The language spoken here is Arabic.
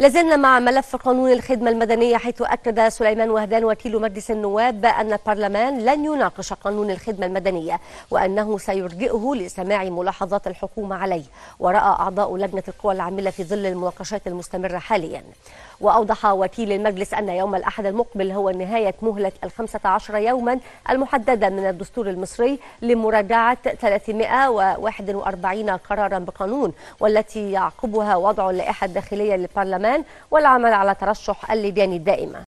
لازلنا مع ملف قانون الخدمة المدنية حيث أكد سليمان وهدان وكيل مجلس النواب أن البرلمان لن يناقش قانون الخدمة المدنية وأنه سيرجئه لسماع ملاحظات الحكومة عليه ورأى أعضاء لجنة القوى العاملة في ظل المناقشات المستمرة حاليا وأوضح وكيل المجلس أن يوم الأحد المقبل هو نهاية مهلة الخمسة عشر يوما المحددة من الدستور المصري لمراجعة 341 قرارا بقانون والتي يعقبها وضع اللائحة الداخلية للبرلمان الأمان والعمل على ترشح الليبيان الدائمة